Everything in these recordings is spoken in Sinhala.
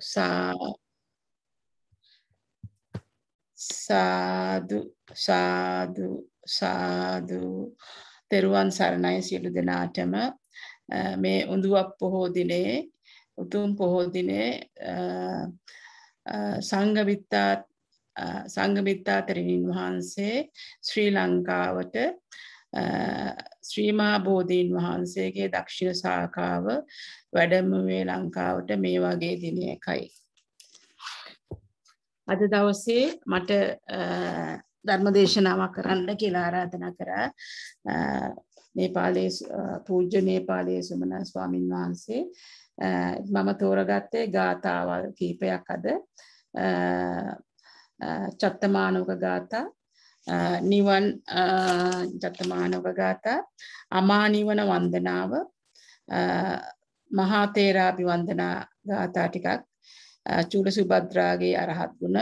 සාදු සාදු සාදු තෙරුවන් සරණයි සියලු දෙනාටම මේ උඳුවක් පොහෝ දිනේ උතුම් පොහෝ දිනේ සංගමිත්තා සංගමිත්තා තෙරණින් වහන්සේ ශ්‍රී ලංකාවට ශ්‍රීමා බෝධීන් වහන්සේගේ දක්ෂිණ සාකාව වැඩමුවේ ලංකාවට මේ වගේ දින එකයි. අද දවසේ මට ධර්මදේශනාවක් කරන්න කියලා ආරාධනා කරා නේපාලයේ පූජ්‍ය නේපාලයේ සුමන ස්වාමින් වහන්සේ මම තෝරගත්තේ ගාථාවල් කීපයක් අද චත්තමානෝක ගාථා නිවන් ජතමානව ගාථා අමා නිවන වන්දනාව මහා තේරාපි වන්දනා ගාථා ටිකක් චූල සුබද්‍රාගේ අරහත් ගුණ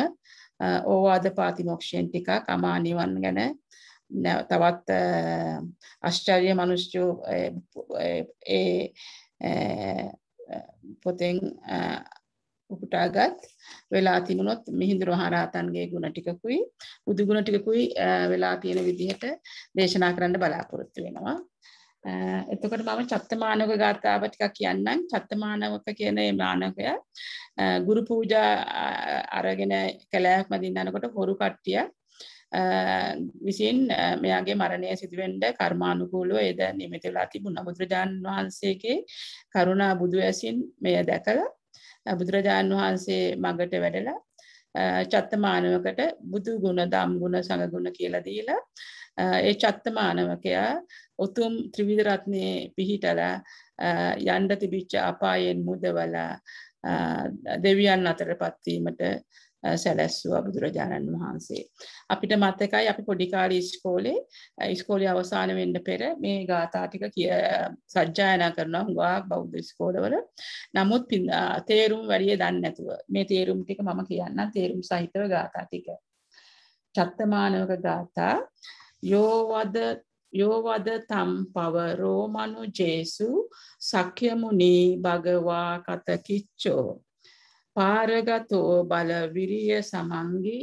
ඕවාද පාතිමොක්ෂයෙන් ටිකක් අමා නිවන් ගැන තවත් අශ්චර්ය මනුෂ්‍යෝ ඒ පොතෙන් උපුටාගත් වෙලා තිබුණොත් මිහිඳු මහරහතන්ගේ ගුණ ටිකකුයි බුදු ගුණ ටිකකුයි වෙලා තියෙන විදිහට දේශනා කරන්න බලාපොරොත්තු වෙනවා. එතකොට මම චත්තමානක ගාථාව ටිකක් කියන්නම්. චත්තමානක කියන මේ මානකය ගුරු පූජා අරගෙන කැලෑවක් මදින්න යනකොට හොරු කට්ටිය විසින් මෙයාගේ මරණය සිදුවෙන්ඩ කර්මානුකූලව එද නිමිතිලා තිබුණ බුදුරජාණන් වහන්සේගේ කරුණා බුදු ඇසින් මෙය දැකලා බුදුරජාණන් වහන්සේ මඟට වැඩලා චත්තමානවකට බුදු ගුණ දම් ගුණ සඟගුණ කියලා දීලා ඒ චත්තමානවකයා උතුම් ත්‍රිවිධ රත්නේ පිහිටලා යන්න තිබිච්ච අපායෙන් මුදවලා දෙවියන් අතරපත් වීමට සැලැස්සුවා බුදුරජාණන් වහන්සේ. අපිට මතකයි අපි පොඩිකාල ඉස්කෝලේ ඉස්කෝලේ අවසාන වෙන්න පෙර මේ ගාථා ටික කිය සජ්ජායනා කරනවා හුඟක් බෞද්ධ ඉස්කෝලවල. නමුත් තේරුම් වැඩිය දන්නේ නැතුව මේ තේරුම් ටික මම කියන්නම් තේරුම් සහිතව ගාථා ටික. චත්තමානවක ගාථා යෝවද යෝවද තම් පව රෝමනු ජේසු සක්‍යමුණී භගවා කතකිච්චෝ පාරගතෝ බල විරිය සමංගි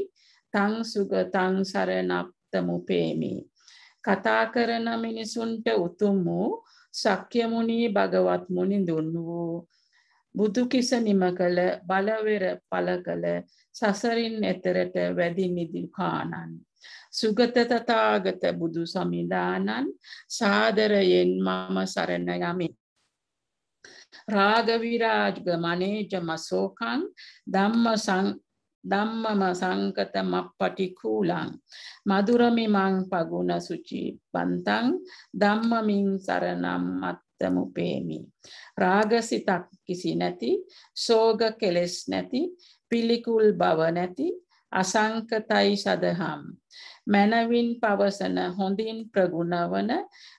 තං සුගතං සරණක්ත මුපේමි. කතා කරන මිනිසුන්ට උතුම් වූ සක්‍යමුණී භගවත් මුනිඳුන් වූ බුදුකිස නිම කළ බලවෙර පල කළ සසරින් එතරට වැදි මිදිකාණන්. සුගතතතාගත බුදු සමිධානන් සාදරයෙන් මම සරණ යමි. රාගවිරාජග මනේජ මසෝකං ධම්ම ධම්මම සංකත මප්පටිකූලං මදුරමිමං පගුණ සුචි පන්තං ධම්මමින් සරණම් අත්තමුපේමි. රාගසිතක් කිසි නැති සෝග කෙලෙස් නැති පිළිකුල් බව නැති අසංකතයි සදහම්. මැනවින් පවසන හොඳින් ප්‍රගුණවන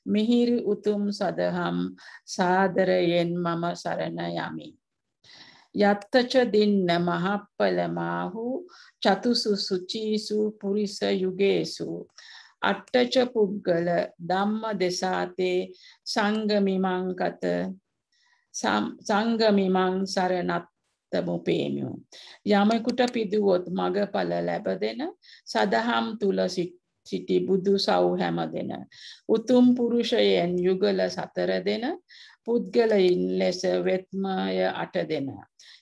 මිහිරි උතුම් සදහම් සාදරයෙන් මම සරණ යමි. යත්තච දෙන්න මහප්පලමාහු චතුසු සුචීසු පුරිස යුගේසු අට්ටච පුද්ගල ධම්ම දෙසාතේ සංගමිමංකත සංගමිමං සරණත් තබොපේමියු. යමෙකුට පිදුවොත් මග පල ලැබ දෙන සදහම් තුළ සිටි බුදු සව් හැම දෙන. උතුම් පුරුෂයෙන් යුගල සතර දෙන පුද්ගලයින් ලෙස වෙත්මය අට දෙන.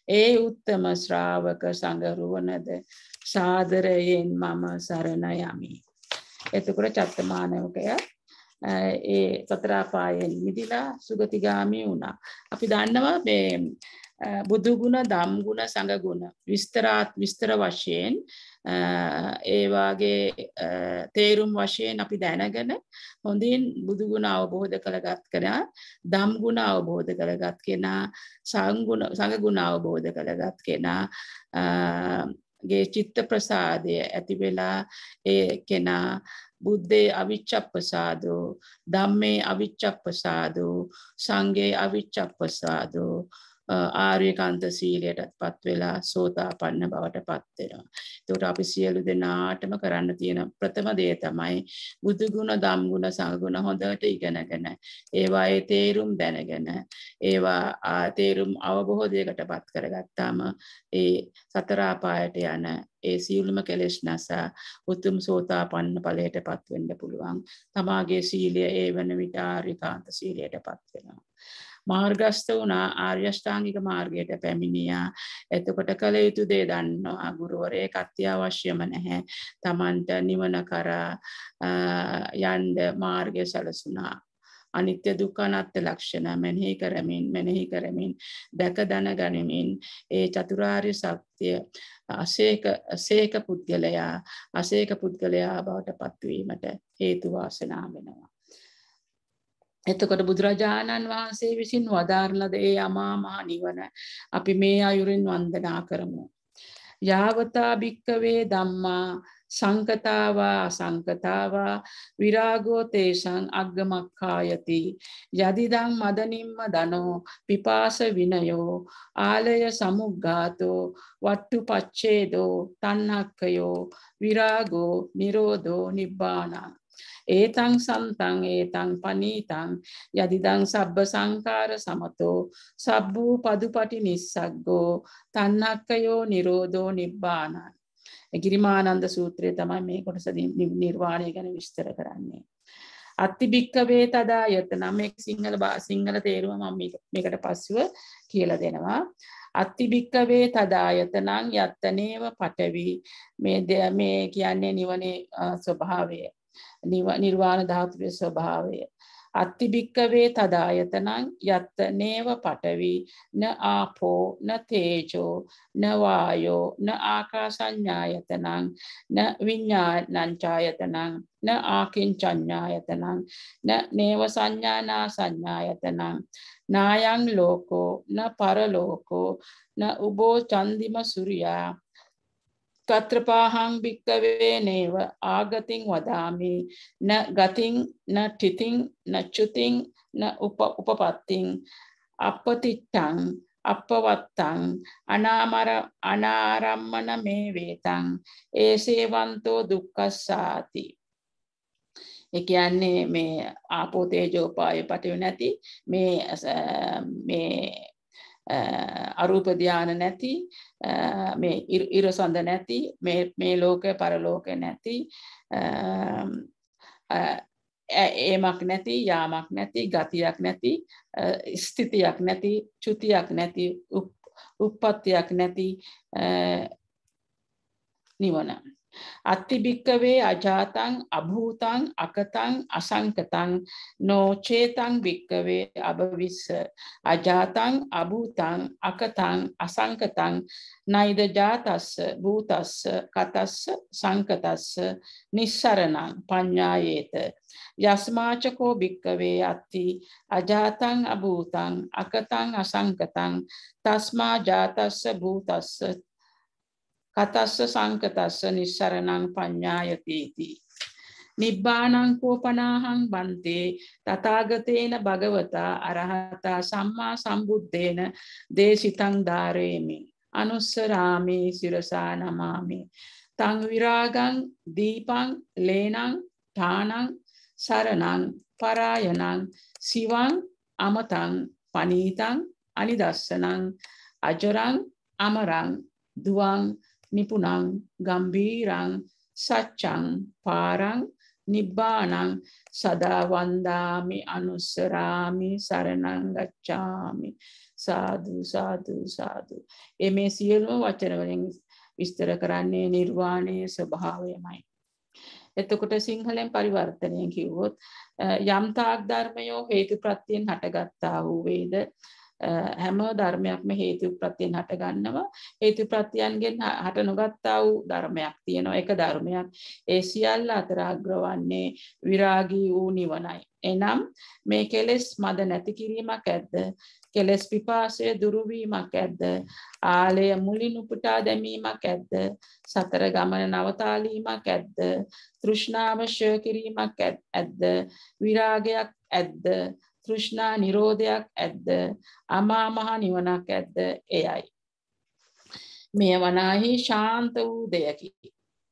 ඒ උත්තම ශ්‍රාවක සඟරුවනද සාදරයෙන් මම සරණ යමි. එතකොට චත්තමානවකයක් ඒ සතරාපායෙන් මිදිලා සුගතිගාමී වුණා. අපි දන්නවා මේ බුදුගුණ දම්ගුණ සඟගුණ විස්තරාත් විස්තර වශයෙන් ඒවාගේ තේරුම් වශයෙන් අපි දැනගෙන හොඳින් බුදුගුණ අවබෝධ කළගත් කරා දම්ගුණ අවබෝධ කළගත් කෙනා සංගුණ සඟගුණ අවබෝධ කළගත් කෙනා ගේ චිත්ත ප්‍රසාදය ඇති වෙලා ඒ කෙනා බුද්ධේ අවිච්චප්පසාදෝ ධම්මේ අවිච්චප්පසාදෝ සංඝේ අවිච්චප්පසාදෝ ආර්යකන්ත සීලයටත් පත්වෙලා සෝතාපන්න බවට පත්වෙනවා. එතකොට අපි සියලු දෙනාටම කරන්න තියෙන ප්‍රථම දේ තමයි බුදුගුණ දම්ගුණ සංගුණ හොඳට ඉගෙනගෙන ඒවායේ තේරුම් දැනගෙන ඒවා තේරුම් අවබෝධයකට පත් කරගත්තාම ඒ සතරාපායට යන ඒ සියලුම කෙලෙස් නැසා උතුම් සෝතාපන්න ඵලයට පත් වෙන්න පුළුවන්. තමාගේ සීලය ඒ වෙන විට ආර්යකාන්ත සීලයට පත් වෙනවා. මාර්ගස්ත වුණා ආර්යෂ්ඨාංගික මාර්ගයට පැමිණියා එතකොට කළ යුතු දේ දන්නවා ගුරුවරේ අත්‍යවශ්‍යම නැහැ තමන්ට නිවන කරා යන්ඩ මාර්ගය සැලසුනා අනිත්‍ය දුක්ඛ අනාත්ම ලක්ෂණ මෙනෙහි කරමින් මෙනෙහි කරමින් දැක දන ගනිමින් ඒ චතුරාර්ය සත්‍ය අසේක අසේක පුද්ගලයා අසේක පුද්ගලයා බවට පත්වීමට හේතු වාසනා වෙනවා එතකොට බුදුරජාණන් වහන්සේ විසින් වදාරලද ඒ අමාමා නිවන අපි මේ අයුරින් වන්දනා කරමු. යාවතා භික්කවේ දම්මා සංකතාවා අසංකතාවා විරාගෝ තේෂං අග්ගමක්කායති යදිදං මදනිම්ම දනෝ පිපාස විනයෝ ආලය සමුග්ගාතෝ වට්ටු පච්චේදෝ තන්නක්කයෝ විරාගෝ නිරෝධෝ නිබ්බානං ඒතං සන්තං ඒතං පනීතං යදිදං සබ්බ සංකාර සමතෝ සබ්බූ පදුපටි නිස්සග්ගෝ තන්නක්කයෝ නිරෝධෝ නිබ්බානං ගිරිමානන්ද සූත්‍රය තමයි මේ කොටස නිර්වාණය ගැන විස්තර කරන්නේ. අත්ති භික්කවේ තදා යතන මේ සිංහල බා සිංහල තේරුව මම මේකට පස්සුව කියලා දෙනවා. අත්ති භික්කවේ තදායතනං යත්තනේව පටවි මේ මේ කියන්නේ නිවනේ ස්වභාවය නිර්වාණ ධාතුවේ ස්වභාවය. අත්තිභික්කවේ තදායතනං යත්ත නේව පටවි න ආපෝ න තේජෝ න වායෝ න ආකාසඤ්ඤායතනං න විඤ්ඤාණංචායතනං න ආකින්චඤ්ඤායතනං න නේව සංඥානා සංඥායතනං නායං ලෝකෝ න පරලෝකෝ න උබෝ චන්දිම සූර්යා තත්‍රපාහං භික්කවේ නේව ආගතින් වදාමි න ගතින් න ටිතිං නච්චුතිං න උපපත්තිං අපතිට්ටං අපවත්තං අනාමර අනාරම්මන මේ වේතං ඒසේවන්තෝ දුක්කස්සාති එකයන්නේ මේ ආපෝතේජෝපාය පටව නැති මේ මේ අරූප ධාන නැති මේ ඉරසඳ නැති මේ ලෝකය පරලෝකය නැති ඒමක් නැති යාමක් නැති ගතියක් නැති ස්ථිතියක් නැති චුතියක් නැති උප්පත්තියක් නැති නිවන අත්තිභික්කවේ අජාතං අභූතං අකතං අසංකතං නෝචේතං භික්කවේ අභවිස්ස අජාතං අභූතං අකතං අසංකතං නයිද ජාතස්ස භූතස්ස කතස්ස සංකතස්ස නිස්සරණං පඤ්ඥායේත යස්මාචකෝ භික්කවේ අත්ති අජාතං අභූතං අකතං අසංකතං තස්මා ජාතස්ස භූතස්ස කතස්ස සංකතස්ස නිස්සරණං පඤ්ඤායතේති නිබ්බාණං කෝපනාහං බන්තේ තථාගතේන භගවතා අරහතා සම්මා සම්බුද්දේන දේශිතං ධාරේමි අනුස්සරාමේ සිරසා නමාමි තං විරාගං දීපං ලේනං ඨානං සරණං පරායනං සිවං අමතං පනීතං අනිදස්සනං අජරං අමරං දුවං නිපුනං ගම්බීරං සච්චං පාරං නිබ්බානං සදා වන්දාමි අනුස්සරාමි සරණංගච්ඡාමි සාධු සාධු සාධු. එ මේ සියලුම වචනවලින් විස්තර කරන්නේ නිර්වාණය ස්වභාවයමයි. එතකොට සිංහලෙන් පරිවර්තනය කිව්වොත් යම්තාක් ධර්මයෝ හේතු ප්‍රත්තියෙන් හටගත්තා වූ වේද හැම ධර්මයක්ම හේතු ප්‍රත්තියෙන් හටගන්නවා හේතු ප්‍රත්තියන්ගෙන් හට නොගත්තා වූ ධර්මයක් තියෙනවා එක ධර්මයක් ඒ සියල්ල අතරාග්‍රවන්නේ විරාගී වූ නිවනයි එනම් මේ කෙලෙස් මද නැති කිරීමක් ඇද්ද කෙලෙස් පිපාසය දුරුවීමක් ඇද්ද ආලය මුලින් උපුටා දැමීමක් ඇද්ද සතර ගමන නවතාලීමක් ඇද්ද තෘෂ්ණාවශය කිරීමක් ඇද්ද විරාගයක් ඇද්ද තෘෂ්ණා නිරෝධයක් ඇද්ද අමා මහ නිවනක් ඇද්ද එයයි මේ වනාහි ශාන්ත වූ දෙයකි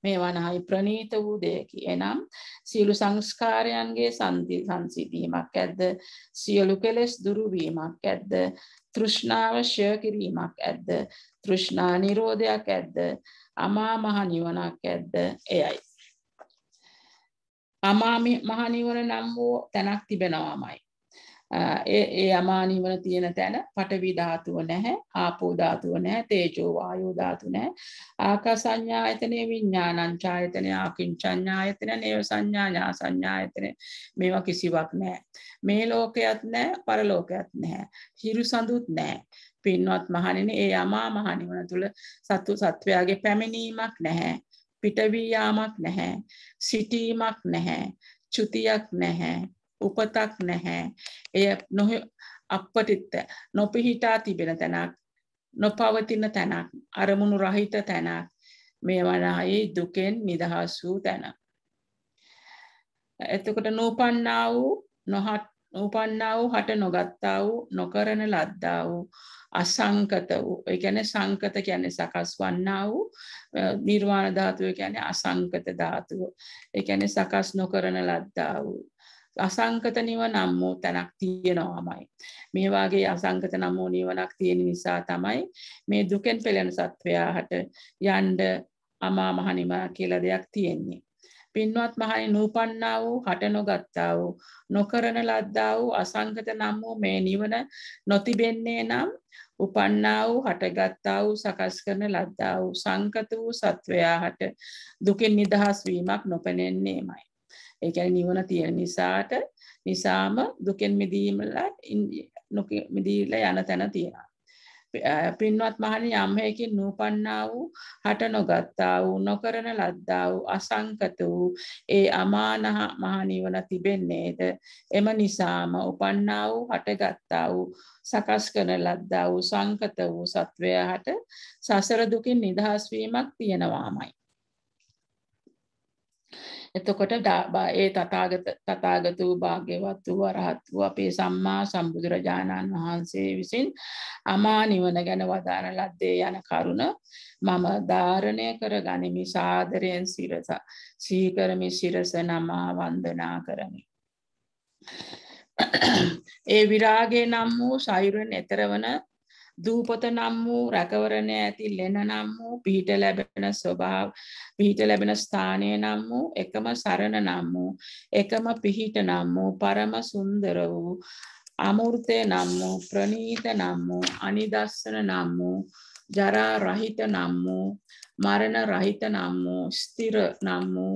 මේ වනාහි ප්‍රනීත වූ දෙයකි එනම් සියලු සංස්කාරයන්ගේ සංසිදීමක් ඇද්ද සියලු කෙලෙස් දුරු වීමක් ඇද්ද තෘෂ්ණාව ෂය කිරීමක් ඇද්ද තෘෂ්ණා නිරෝධයක් ඇද්ද අමා මහ නිවනක් ඇද්ද එයයි අමාමි මහනිවන නම් වූ තැනක් තිබෙනවාමයි. ඒ අමානිවන තියෙන තැන පටවි ධාතුව නැහැ ආපෝ ධාතුව නැහැ තේජෝ වායෝ ධාතු නැහැ ආකාසඤ්ඤායතනේ විඥානංචායතනේ ආකින්චඤ්ඤායතන නේව සංඥා ඥා සංඥායතනේ මේවා කිසිවක් නැහැ මේ ලෝකයක් නැහැ පරලෝකයක් නැහැ හිරු සඳුත් නැහැ පින්වත් මහණෙනි ඒ යමා මහණිවන තුල සතු සත්වයාගේ පැමිණීමක් නැහැ පිටවී යාමක් නැහැ සිටීමක් නැහැ චුතියක් නැහැ උපතක් නැහැ. එය නොහ අපපටිත්ත නොපිහිටා තිබෙන තැනක් නොපවතින තැනක් අරමුණු රහිත තැනක් මේ වනායේ දුකෙන් නිදහස් වූ තැන. එතකොට නූපන්නා වූ නොහත් නූපන්නා වූ හට නොගත්තා වූ නොකරන ලද්දා වූ අසංකත වූ ඒ කියන්නේ සංකත කියන්නේ සකස් වන්නා වූ නිර්වාණ ධාතුව කියන්නේ අසංකත ධාතුව ඒ කියන්නේ සකස් නොකරන ලද්දා වූ අසංකත නිවන නම් වූ තැනක් තියෙනවාමයි. මේ වාගේ අසංකත නම් වූ නිවනක් තියෙන නිසා තමයි මේ දුකෙන් පෙළෙන සත්වයාට යන්න අමා මහ නිවන කියලා දෙයක් තියෙන්නේ. පින්වත් මහනි නූපන්නා වූ හට නොගත්තා වූ නොකරන ලද්දා වූ අසංකත නම් වූ මේ නිවන නොතිබෙන්නේ නම් උපන්නා වූ හටගත්තා වූ සකස් කරන ලද්දා වූ සංකත වූ සත්වයාට දුකෙන් නිදහස් වීමක් නොපෙනෙන්නේමයි. ඒ කියන්නේ නිවන තියෙන නිසාට නිසාම දුකෙන් මිදීමලා මිදීලා යන තැන තියෙනවා. පින්වත් මහණනි යම් හේකින් නූපන්නා වූ හට නොගත්තා වූ නොකරන ලද්දා වූ අසංකත වූ ඒ අමානහ මහණිවන තිබෙන්නේද එම නිසාම උපන්නා වූ හටගත්තා වූ සකස් කරන ලද්දා වූ සංකත වූ සත්වයාට සසර දුකින් නිදහස් වීමක් තියෙනවාමයි එතකොට ඒ තතාගත තතාගත වූ භාග්‍යවත් වූ අරහත් වූ අපේ සම්මා සම්බුදුරජාණන් වහන්සේ විසින් අමා නිවන ගැන වදාන ලද්දේ යන කරුණ මම ධාරණය කර ගනිමි සාදරයෙන් සිරස සීකරමි සිරස නමා වන්දනා කරමි. ඒ විරාගේ නම් වූ සයුරෙන් එතරවන දූපත නම් වූ රැකවරණය ඇති ලෙන නම් වූ පිහිට ලැබෙන ස්වභාව පිහිට ලැබෙන ස්ථානය නම් වූ එකම සරණ නම් වූ එකම පිහිට නම් වූ පරම සුන්දර වූ අමෘතය නම් වූ ප්‍රණීත නම් වූ අනිදස්සන නම් වූ ජරා රහිත නම් වූ මරණ රහිත නම් වූ ස්ථිර නම් වූ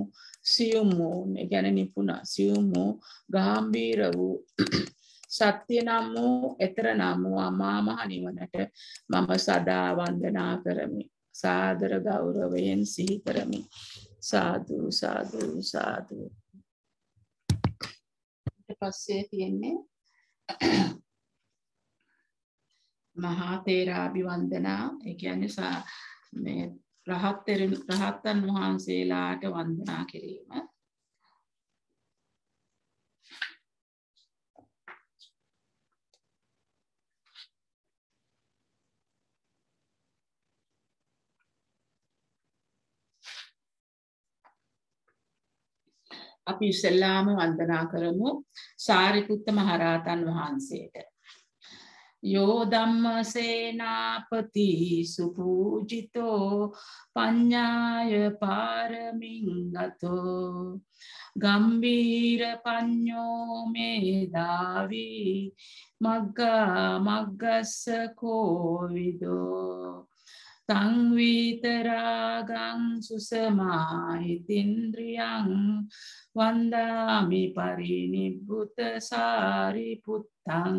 සියුම් වූ ඒ කියන්නේ නිපුණ සියුම් වූ ගාම්භීර වූ සත්‍ය නම් වූ එතර නම් වූ අමාමහ නිවනට මම සදා වන්දනා කරමි. සාදර ගෞරවයෙන් සිහි කරමි. සාදු සාදු සාදු. ඊට පස්සේ තියෙන්නේ මහා තේරාභිවන්දනා ඒ කියන්නේ මේ රහත් රහතන් වහන්සේලාට වන්දනා කිරීම. අපි ඉස්සෙල්ලාම වන්දනා කරමු සාරිපුත්ත මහරහතන් වහන්සේට. යෝ ධම්මසේනාපති සුපූජිතෝ පඤ්ඤාය පාරමින්ගතෝ ගම්බීර පඤ්ඤෝ මේදාවි මග්ගා මග්ගස්ස කෝවිදෝ සංවීතරාගං සුසමාහිතින්ද්‍රියං වන්දාමි පරිනිබ්බුත සාරිපුත්තං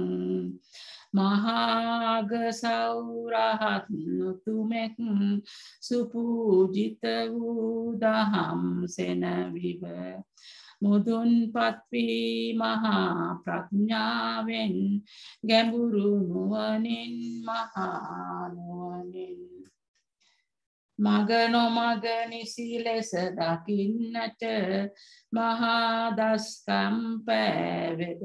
මහාග සෞරහත් නොතුමෙක් සුපූජිත වූ දහම් සෙනවිව මුදුන් පත්වී මහා ප්‍රඥාවෙන් ගැඹුරු නුවනින් මහානුවනින් මග නොමග නිසි ලෙස දකින්නට මහාදස්කම් පෑවෙද.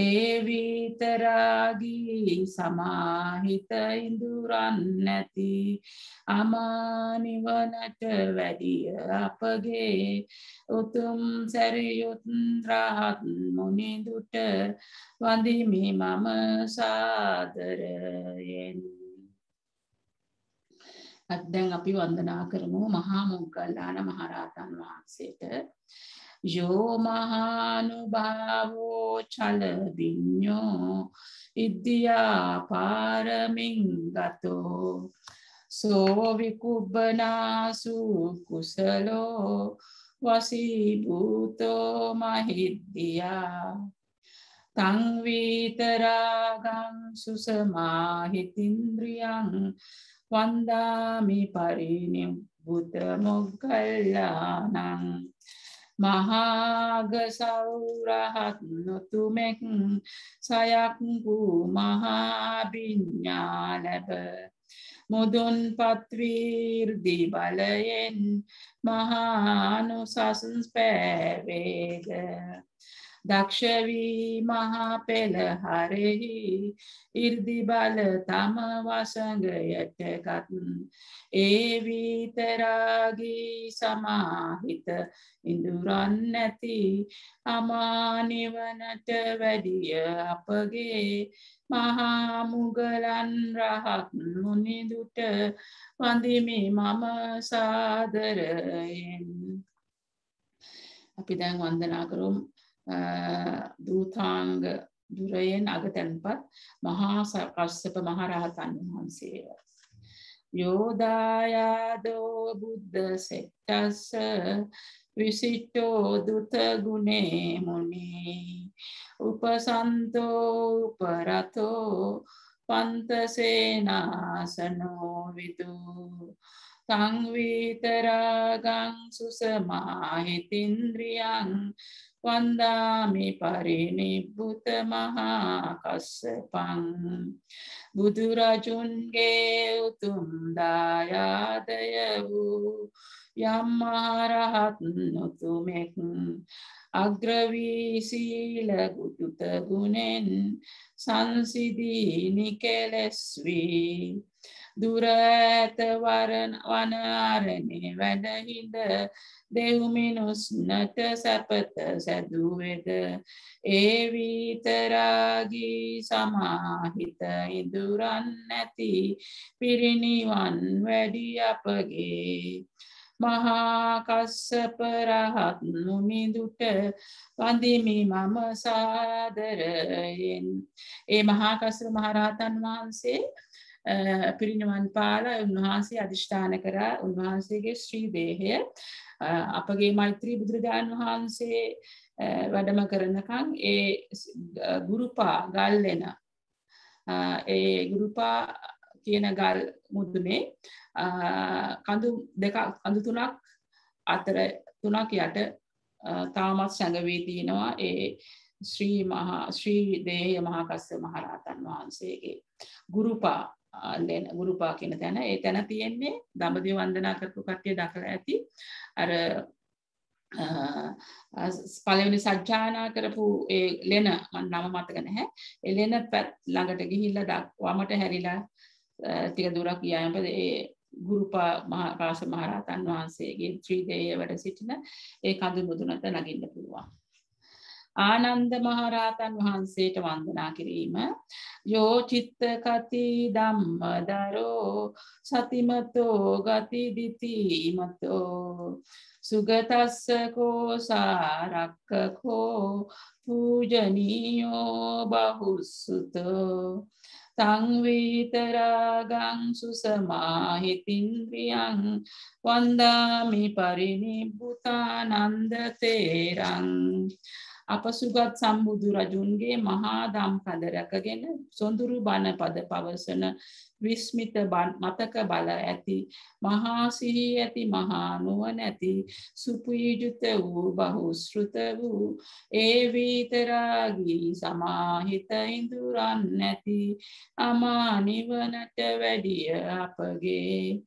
ඒවිතරාගී සමාහිත ඉඳුරන් නැති අමානිවනට වැඩිය අපගේ උතුම් සැරියුත් රහත් මුනිදුට වඳිමි මම සාදරයෙන්. දැන් අපි වන්දනා කරමු මහා මොග්ගල්ලාන මහරහතන් වහන්සේට යෝ මහානුභාවෝ චල විඤ්ඤෝ ඉද්දියා පාරමින් ගතෝ සෝ විකුබ්බනාසු කුසලෝ වසීභූතෝ මහිද්දියා තං වීතරාගං සුසමාහිතින්ද්‍රියං වන්දාමි පරිනිබ්බුත මොග්ගල්ලානං මහාගසෞරහත් නොතුමෙක් සයක් වූ මහාබිඤ්ඥාලබ මුදුන් පත්වීර්දි බලයෙන් මහානුසසන් පෑවේද දක්ෂවී මහා පෙළහරෙහි ඉර්දිබල තම වසඟයටකත් ඒ වීතරාගී සමාහිත ඉඳුරන් නැති අමානිවනට වැඩිය අපගේ මහාමුගලන් රහත් මුනිදුට වඳිමි මම සාදරයෙන් අපි දැන් වන්දනා කරුම් දූතාංග දුරයෙන් අග තැන්පත් මහා කශ්‍යප මහරහතන් වහන්සේ යෝදායාදෝ බුද්ධ සෙට්ටස්ස විසිට්ටෝ දුත ගුණේ මොනේ උපසන්තෝ උපරතෝ පන්තසේනාසනෝ විදු සංවීතරාගං සුසමාහිතින්ද්‍රියන් වන්දාමි පරිනිබ්බුත මහා කස්සපං බුදුරජුන්ගේ උතුම් දායාදය වූ යම්මාරහත් නොතුමෙක් අග්‍රවී සීලගුතුත ගුණෙන් සංසිදී නිකෙලෙස්වී දුර ඇත වරණ වනාරණේ වැඩහිඳ දෙව්මිනුස්නට සැපත සැදුවෙද ඒ වීතරාගී සමාහිත ඉඳුරන් නැති පිරිනිවන් වැඩි අපගේ මහාකස්සප රහත් මුමිදුට වඳිමි මම සාදරයෙන් ඒ මහාකස්සප මහරහතන් වහන්සේ Eh, පිරිනිවන් පාල උන්වහන්සේ අධිෂ්ඨාන කරා උන්වහන්සේගේ ශ්‍රී දේහය eh, අපගේ මෛත්‍රී බුදුරජාණන් වහන්සේ eh, වැඩම කරනකං ඒ ගුරුපා ගල්ලෙන ඒ ගුරුපා කියන ගල් මුදුනේ කඳු දෙක අඳු තුනක් අතර තුනක් යට තාමත් සැඟවී තියෙනවා ඒ ශ්‍රී මහා ශ්‍රී දේය මහාකස්ස මහරහතන් වහන්සේගේ ගුරුපා ආලේන ගුරුපා කියන තැන ඒ තැන තියෙන්නේ දඹදිව වන්දනා කරපු කට්ටිය දකලා ඇති අර පළවෙනි සජ්ජායනා කරපු ඒ ලෙන නම මතක නැහැ ඒ ලෙන පැත් ළඟට ගිහිල්ලා වමට හැරිලා ටික දුරක් ගියා යම්පද ඒ ගුරුපා මහා රාස මහරහතන් වහන්සේගේ ත්‍රිදේව වැඩ සිටින ඒ කඳු මුදුනට නගින්න පුළුවන් ආනන්ද මහරහතන් වහන්සේට වන්දනා කිරීම යෝ චිත්ත කති ධම්ම දරෝ සතිමතෝ ගති දිතිමතෝ සුගතස්ස කෝ සාරක්කකෝ පූජනීයෝ බහුසුතෝ සංවීතරාගං සුසමාහිතින්ද්‍රියං වන්දාමි පරිනිබ්බුතානන්ද තේරං අපසුගත් සම්බුදු රජුන්ගේ මහා දම් කඳ රැකගෙන සොඳුරු බණ පද පවසන විස්මිත මතක බල ඇති මහා සිහි ඇති මහා නුවණැති සුපීජුත වූ බහුශෘත වූ ඒ විතරාගී සමාහිත ඉඳුරන් නැති අමා නිවනට වැඩිය අපගේ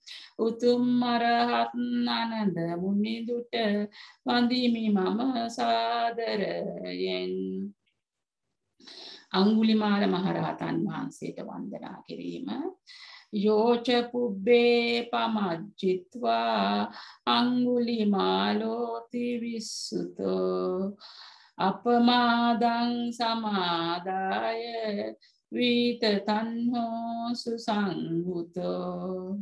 උතුම් මරහත් අනඳ මුනිදුට වඳිමි මම සාදරයෙන් අංගුලිමාල මහරහතන් වහන්සේට වන්දනා කිරීම යෝච පුබ්බේ පමජ්ජිත්වා අංගුලිමාලෝති විස්සුතෝ අපමාදං සමාදාය වීත තන්හෝ සුසංගුතෝ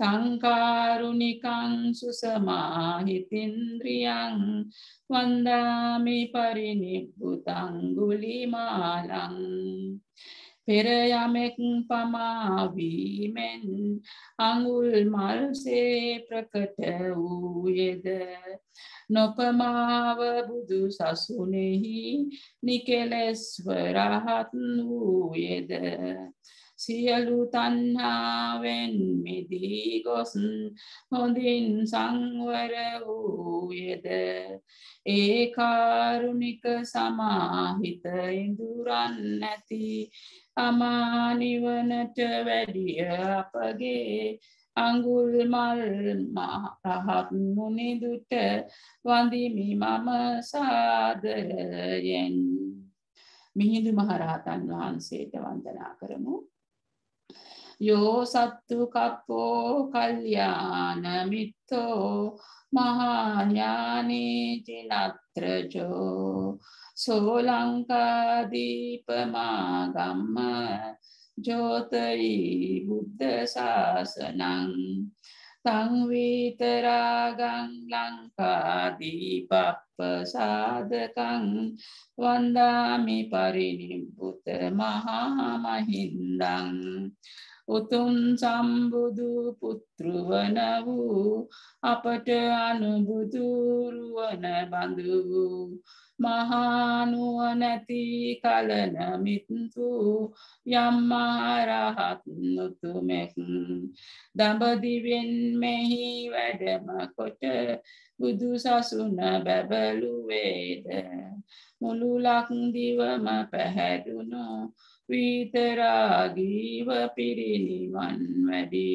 සංකාරුණිකං සුසමාහිතින්ද්‍රියං වන්දාමි පරිනිබ්බුතංගුලිමාලං පෙරයමෙක් පමාවීමෙන් අඟුල් මල්සේ ප්‍රකට වූයේද නොපමාව බුදු සසුනෙහි නිකෙලෙස්වරහත් වූයේද සියලු තන්හාාවෙන් මිදිගොස් හොඳින් සංවර වූයද ඒකාරුණික සමාහිත ඉඳුරන් නැති අමානිවනට වැඩිය අපගේ අංගුල් මල් රහත් මුනිදුට වඳිමි මම සාදරයෙන් මිහිඳු මහරහතන් වහන්සේට වන්දනා කරමු යෝ සත්තු කප්පෝ කල්යාන මිත්තෝ මහාඥානීති නත්‍රජෝ සෝලංකාදීපමාගම්ම ජෝතයි බුද්ධ ශාසනං සංවීතරාගං ලංකාදීපප්පසාධකං වන්දාමි පරිනිබ්බුත මහා මහින්දං උතුම් සම්බුදු පුත්‍රවන වූ අපට අනුබුදුරුවන බඳු වූ මහානුව නැති කලන මිත්තු යම්මහරහත් නොතුමෙක් දඹදිවෙන් මෙහි වැඩම කොට බුදු සසුන බැබලුවේද මුළුලක්දිවම පැහැදුුණු විතරාගීව පිරිනිවන් වැඩි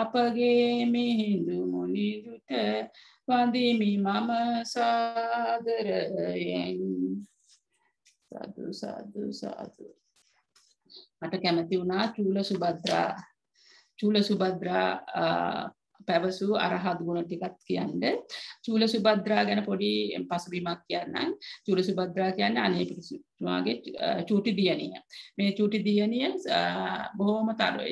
අපගේ මිහිඳු මුනිදුට වඳිමි මම සාදරයෙන් සදු සදු සදු මට කැමති වුණා චූල සුබද්‍රා චූල සුබද්‍රා පැවසූ අරහත් ගුණ ටිකත් කියන්න. චූල සුබද්‍රා ගැන පොඩි පසුබිමක් කියන්නම්. චූල සුබද්‍රා කියන්නේ අනේ පිටුමාගේ චූටි දියණිය. මේ චූටි දියණිය බොහොම තරු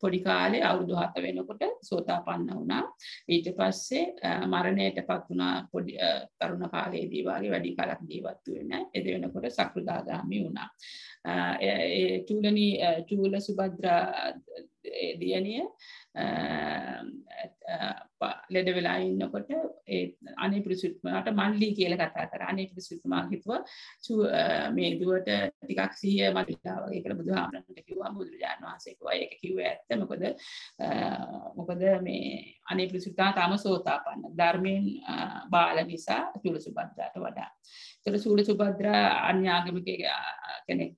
පොඩි කාලේ අවුරුදු 7 වෙනකොට සෝතාපන්න වුණා. ඊට පස්සේ මරණයටපත් වුණා පොඩි තරුණ කාලයේදී වාගේ වැඩි කාලක් ජීවත් වෙන්නේ නැහැ. ඒ දෙවෙනකොට සක්‍රියදාගාමි වුණා. ඒ චූලනි චූල සුබද්‍රා දියනිය ලෙඩ වෙලා ඉන්නකොට ඒ අනේ පිරිසුත්මට මල්ලි කියල කතා කර අනේ පිරිසුත්මා හිතුව මේ දුවට ටිකක් සීය මල්ලාවගේ කළ බුදුහාමරට කිව්වා බුදුරජාණන් වහන්සේකව ඒක කිව්ව ඇත්ත මොකද මොකද මේ අනේ පිරිසුත්තා තම සෝතාපන්න ධර්මයෙන් බාල නිසා තුළ සුබද්දාට වඩා තොර සූල සුබද්‍රා අන්‍යාගමික කෙනෙක්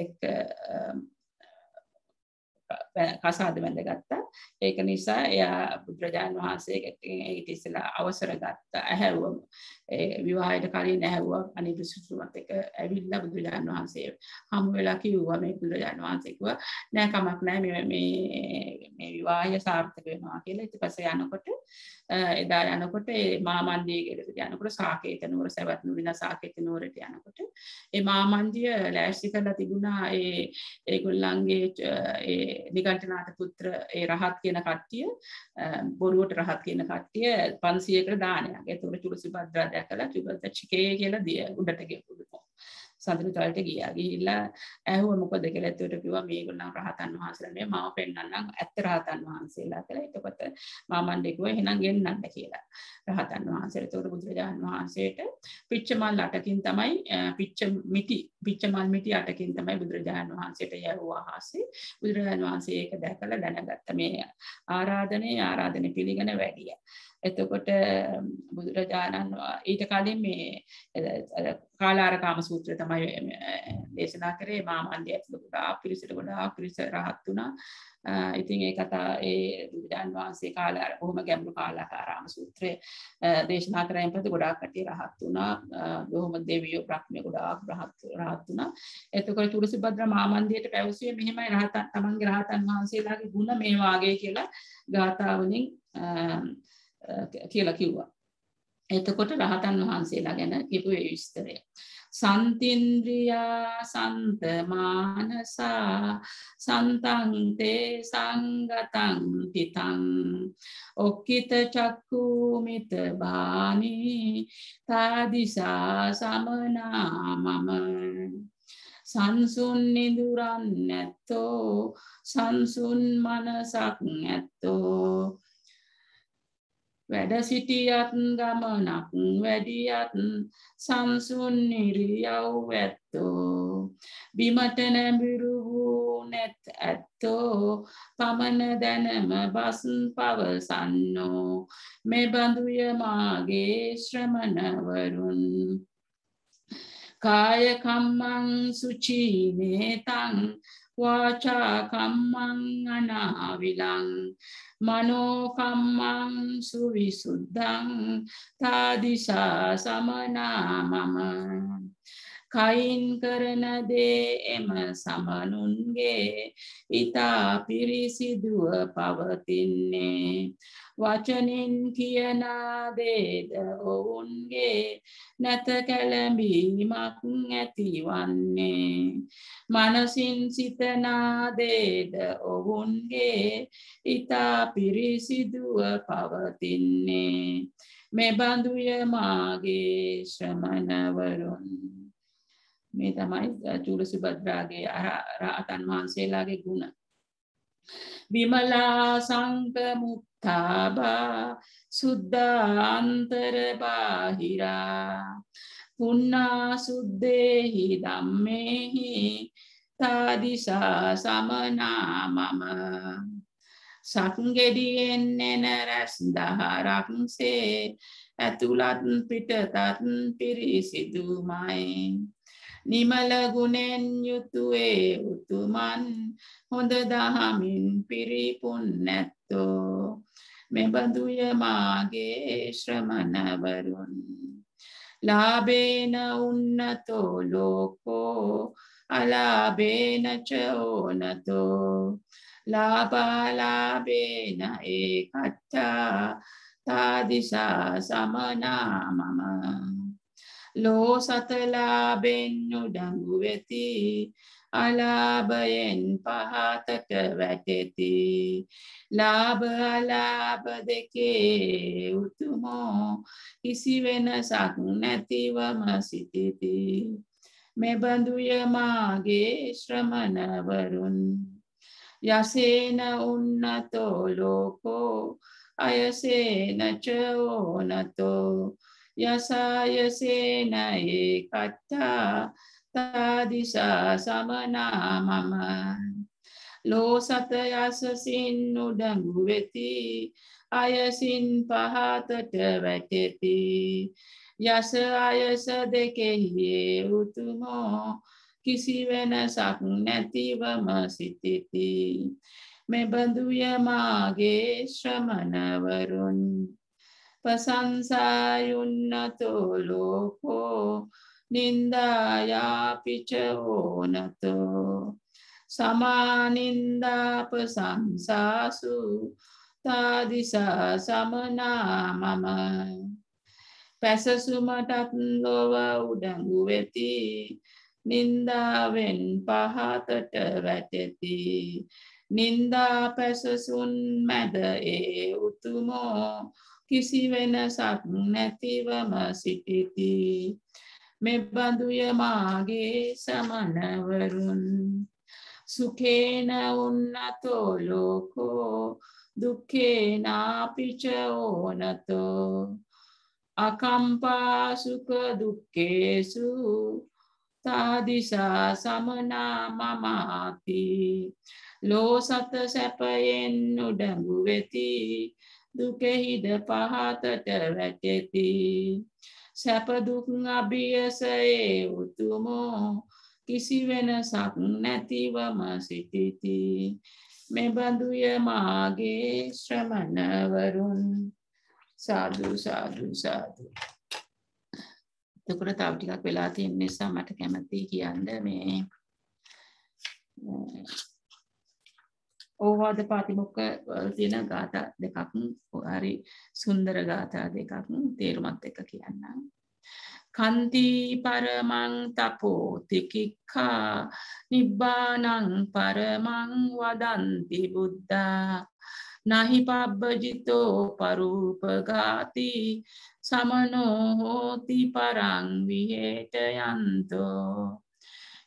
එක් කසාද වැඳගත්තා ඒක නිසා එයා බුදුරජාණන් වහන්සේ ඊට ඉස්සෙල්ලා අවසර ගත්තා ඇහැවුවම විවාහයට කලින් ඇහැව්වා අනිදු සිසුමත් එක ඇවිල්ලා බුදුරජාණන් වහන්සේ හම් වෙලා කිව්වා මේ බුදුරජාණන් වහන්සේ කිව්වා නෑ කමක් නෑ මේ මේ විවාහය සාර්ථක වෙනවා කියලා ඊට පස්සේ යනකොට එදා යනකොට ඒ මාමන්දිය ගෙදරට යනකොට සාකේත නුවර සවැත් නුවරින සාකේත නුවරට යනකොට ඒ මාමන්දිය ලෑස්ති කරලා තිබුණා ඒ ඒගොල්ලන්ගේ ඒ නිගණ්ඨනාත පුත්‍ර ඒ රහත් කියන කට්ටිය බොරුවට රහත් කියන කට්ටිය 500කට දානයක්. ඒතකොට චුලසිබද්දා දැකලා චුලසිබද්දා චිකේ කියලා දිය උඩට ගෙවුවා. සඳරු තලට ගියා ගිහිල්ලා ඇහුව මොකද කියලා ඇත්තට කිව්වා මේගොල්ලන් රහතන් වහන්සේලානේ මම පෙන්වන්නම් ඇත්ත රහතන් වහන්සේලා කියලා එතකොට මාමණ්ඩේ කිව්වා එහෙනම් ගෙන්නන්න කියලා රහතන් වහන්සේට එතකොට බුදුරජාන් වහන්සේට පිච්චමල් අටකින් තමයි පිච්ච මිටි පිච්චමල් මිටි අටකින් තමයි බුදුරජාන් වහන්සේට යවුවා ආසේ බුදුරජාන් වහන්සේ ඒක දැකලා දැනගත්ත මේ ආරාධනේ ආරාධනේ පිළිගෙන වැඩිය එතකොට බුදුරජාණන් ඊට කලින් මේ කාලාරකාම සූත්‍රය තමයි දේශනා කරේ මාමන්දය ඇතුළු ගොඩා පිරිසට ගොඩා පිරිස රහත් වුණා ඉතින් ඒ කතා ඒ බුදුරජාන් වහන්සේ කාලාර බොහොම ගැඹුරු කාලාකාරාම සූත්‍රය දේශනා කරයෙන් පස්සේ ගොඩාක් කටි රහත් වුණා බොහොම දෙවියෝ බ්‍රහ්මය ගොඩාක් රහත් රහත් වුණා එතකොට තුලසිභද්‍ර මාමන්දියට පැවසුවේ මෙහෙමයි රහතන් තමන්ගේ රහතන් වහන්සේලාගේ ಗುಣ මේ වාගේ කියලා ගාථා වලින් කියලා කිව්වා. එතකොට රහතන් වහන්සේලා ගැන කියපු ඒ විස්තරය. සන්තින්ද්‍රියා සන්ත මානසා සන්තං තේ සංගතං තිතං ඔක්කිත චක්කුමිත බානි තාදිසා සමනා මම සංසුන් නිදුරන් නැත්තෝ සංසුන් මනසක් නැත්තෝ වැඩ සිටියත් ගමනක් වැඩියත් සම්සුන් නිරියව් ඇත්තෝ බිමට නැඹිරු වූ නැත් ඇත්තෝ පමණ දැනම බස් පවසන්නෝ මෙබඳුය මාගේ ශ්‍රමණවරුන් කාය කම්මං සුචීනේතං වාචා කම්මං අනාවිලං මනෝ කම්මං සුවිසුද්ධං තාදිසා සමනා මම කයින් කරන දේ එම සමනුන්ගේ ඊතා පිරිසිදුව පවතින්නේ වචනින් කියනා දේද ඔවුන්ගේ නැත කැළඹීමක් ඇතිවන්නේ මනසින් සිතනා දේද ඔවුන්ගේ ඊතා පිරිසිදුව පවතින්නේ මෙබඳුය මාගේ ශ්‍රමණවරුන් මේ තමයි චූල සුබද්‍රාගේ රාතන් වහන්සේලාගේ ගුණ. විමලා සංකමුත්තාබා සුද්ධාන්තර බාහිරා පුන්නා සුද්දේහි ධම්මේහි තාදිසා සමනා මම සක්ගෙඩියෙන් එන රැස් දහරක්සේ ඇතුළත් පිටතත් පිරිසිදුමයි නිමල ගුණෙන් යුතුවේ උතුමන් හොඳ දහමින් පිරිපුන් නැත්තෝ මෙබඳුය මාගේ ශ්‍රමණවරුන් ලාබේන උන්නතෝ ලෝකෝ අලාබේන චෝනතෝ ලාබාලාබේන ඒ කච්චා තාදිසා සමනාමම ලෝ සතලාබෙන් උඩඟු වෙති අලාභයෙන් පහතට වැටෙති ලාභ අලාභ දෙකේ උතුමෝ කිසි වෙනසක් නැතිවම සිටිති මෙබඳුය මාගේ ශ්‍රමණවරුන් යසේන උන්නතෝ ලෝකෝ අයසේනච ඕනතෝ යසායසේනයේ කච්චා තාදිසා සමනා මම ලෝසත යසසින් උඩඟු වෙති අයසින් පහතට වැටෙති යස අයස දෙකෙහියේ උතුමෝ කිසි වෙනසක් නැතිවම සිටිති මෙබඳුය මාගේ ශ්‍රමණවරුන් ප්‍රසංසායුන්නතෝ ලෝකෝ නින්දායාපිච ඕනතෝ සමානින්දාප සංසාසු තාදිසා සමනාමම පැසසුමටත් ලොව උඩඟු වෙති නින්දාවෙන් පහතට වැටෙති නින්දා පැසසුන් මැද ඒ උතුමෝ කිසි වෙනසක් නැතිවම සිටිති මෙබඳුය මාගේ සමනවරුන් සුකේන උන්නතෝ ලෝකෝ දුක්කේනාපිච ඕනතෝ අකම්පාසුක දුක්කේසු තාදිසා සමනා මමාති ලෝසත සැපයෙන් උඩඟු වෙති දුකෙහිද පහතට වැටෙති සැපදුක් අභියසයේ උතුමෝ කිසි වෙනසක් නැතිවම සිටිති මෙබඳුය මාගේ ශ්‍රමණවරුන් සාදු සාදු සාදු එතකොට තව ටිකක් වෙලා තියෙන නිසා මට කැමතියි කියන්න මේ ඕවාද පාතිමොක්ක තියෙන ගාත දෙකක් හරි සුන්දර ගාථා දෙකක් තේරුමත් එක කියන්න. කන්තිී පරමං තපෝ තිකික්කා නිබ්බානං පරමං වදන්ති බුද්ධා නහි පබ්බජිතෝ පරූපගාති සමනෝහෝති පරං විහේට යන්තෝ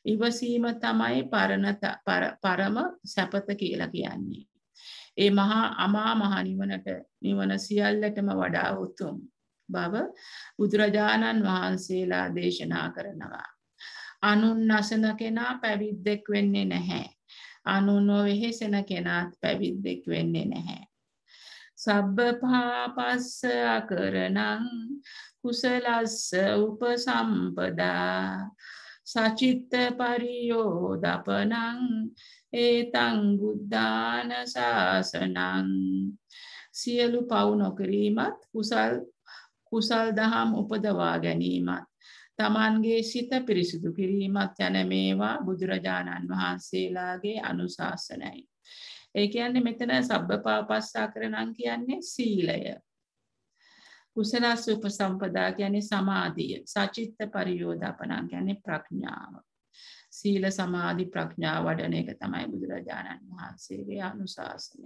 ඉවසීම තමයි පරණ පරම සැපත කියලා කියන්නේ. ඒ මහා අමා මහා නිවනට නිවන සියල්ලටම වඩා උතුම් බව බුදුරජාණන් වහන්සේලා දේශනා කරනවා. අනුන් නසන කෙනා පැවිද්දෙක් වෙන්නේ නැහැ. අනුන් නොවෙහෙසෙන කෙනාත් පැවිද්දෙක් වෙන්නේ නැහැ. සබ්බ පාපස්ස අකරණං කුසලස්ස උපසම්පදා සචිත්ත පරියෝදපනං ඒතං බුද්ධාන ශාසනං සියලු පවු නොකිරීමත් කුසල් කුසල් දහම් උපදවා ගැනීමත් තමන්ගේ සිත පිරිසිදු කිරීමත් යන මේවා බුදුරජාණන් වහන්සේලාගේ අනුශාසනයි. ඒ කියන්නේ මෙතන සබ්බ පාපස්සා කරනං කියන්නේ සීලය කුසලස් උපසම්පදා ගැන සමාධිය සචිත්ත පරියෝධපනා ගැන ප්‍රඥාව. සීල සමාධි ප්‍රඥා වඩන එක තමයි බුදුරජාණන් වහන්සේගේ අනුශාසනය.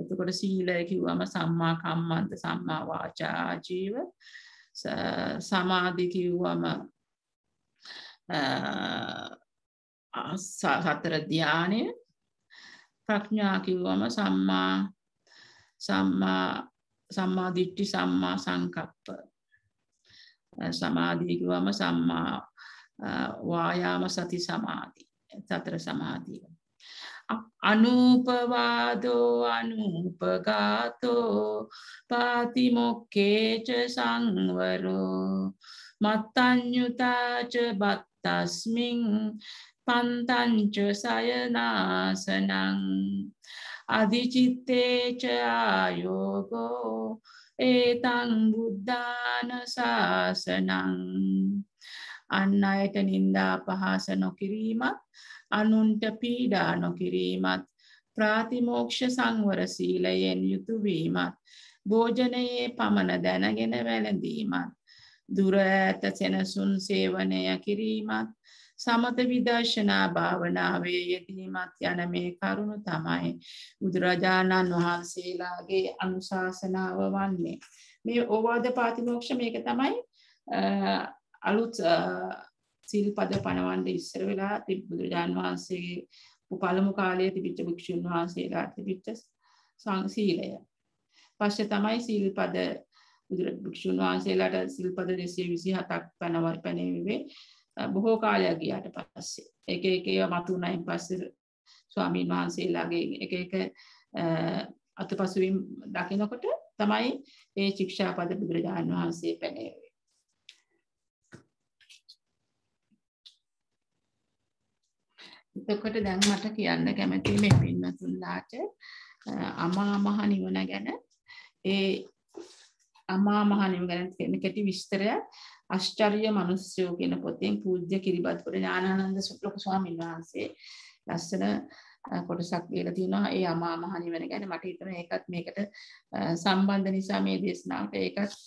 එතකොට සීලය කිව්වම සම්මා කම්මන්ත සම්මා වාචා ආජීව සමාධි කිව්වම සතර ධානය ප්‍රඥා කිව්වම සම්මා සම්මා සම්මාදිට්ටි සම්මා සංකප්ප සමාධීගවම සම්මා වායාම සති සමාධී සතර සමාධිය අනූපවාදෝ අනූපගාතෝ පාතිමොක්කේච සංවරෝ මත්තඥුතාච බත්තස්මින් පන්තංච සයනාසනං අධිචිත්තේචයායෝගෝ ඒතන් බුද්ධාන ශාසනං අන්න අයට නින්දා පහස නොකිරීමත් අනුන්ට පීඩා නොකිරීමත් ප්‍රාතිමෝක්ෂ සංවර සීලයෙන් යුතුවීමත් භෝජනයේ පමණ දැනගෙන වැළඳීමත් දුර ඇත සෙනසුන් සේවනය කිරීමත් සමත විදර්ශනා භාවනාවේ යෙදීමත් යන මේ කරුණු තමයි බුදුරජාණන් වහන්සේලාගේ අනුශාසනාව වන්නේ. මේ ඕවාද පාතිමෝක්ෂ මේක තමයි අලුත් සිල්පද පනවන්න ඉස්සර වෙලා බුදුරජාණන් වහන්සේගේ පළමු කාලයේ තිබිච්ච භික්ෂුන් වහන්සේලාට තිබිච්ච සංසීලය. පස්සේ තමයි සීල්පද බුදුරජාණන් වහන්සේලාට සිල්පද 227ක් පැනව පැනෙවිවේ බොහෝ කාලයක් ගියාට පස්සේ එක එක ඒවා මතු වුණායින් පස්සේ ස්වාමීන් වහන්සේලාගේ එක එක අතපසුවීම් දකිනකොට තමයි මේ ශික්ෂාපද බුදුරජාණන් වහන්සේ පැනෙවේ එතකොට දැන් මට කියන්න කැමතියි මේ පින්වතුන්ලාට අමා මහ නිවන ගැන ඒ අමා මහ නිම ගැන තියෙන කෙටි විස්තරය ආශ්චර්ය මිනිස්සු කියන පොතෙන් පූජ්‍ය කිරිබත්පුර ඥානානන්ද ලොකු ස්වාමීන් වහන්සේ ලස්සන කොටසක් දීලා තිනවා ඒ අමා මහ නිවන ගැන මට හිතෙනවා ඒකත් මේකට සම්බන්ධ නිසා මේ දේශනාවට ඒකත්